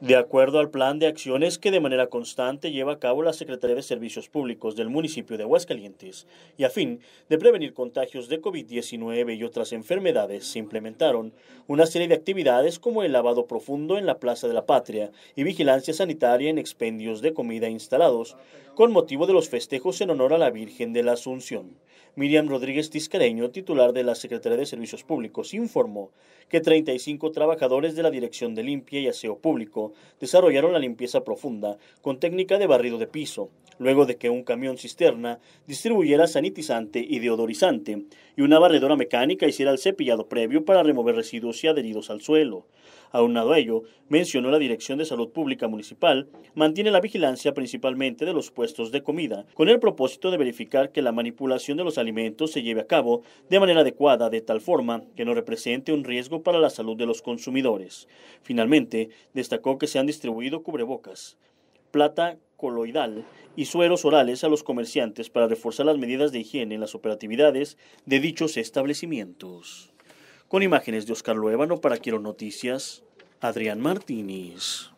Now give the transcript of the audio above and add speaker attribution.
Speaker 1: De acuerdo al plan de acciones que de manera constante lleva a cabo la Secretaría de Servicios Públicos del municipio de Aguascalientes y a fin de prevenir contagios de COVID-19 y otras enfermedades, se implementaron una serie de actividades como el lavado profundo en la Plaza de la Patria y vigilancia sanitaria en expendios de comida instalados con motivo de los festejos en honor a la Virgen de la Asunción. Miriam Rodríguez Tiscareño, titular de la Secretaría de Servicios Públicos, informó que 35 trabajadores de la Dirección de Limpia y Aseo Público desarrollaron la limpieza profunda con técnica de barrido de piso, luego de que un camión cisterna distribuyera sanitizante y deodorizante, y una barredora mecánica hiciera el cepillado previo para remover residuos y adheridos al suelo. Aunado a ello, mencionó la Dirección de Salud Pública Municipal, mantiene la vigilancia principalmente de los puestos de comida, con el propósito de verificar que la manipulación de los alimentos se lleve a cabo de manera adecuada, de tal forma que no represente un riesgo para la salud de los consumidores. Finalmente, destacó que se han distribuido cubrebocas, plata, coloidal y sueros orales a los comerciantes para reforzar las medidas de higiene en las operatividades de dichos establecimientos. Con imágenes de Oscar Luevano para Quiero Noticias, Adrián Martínez.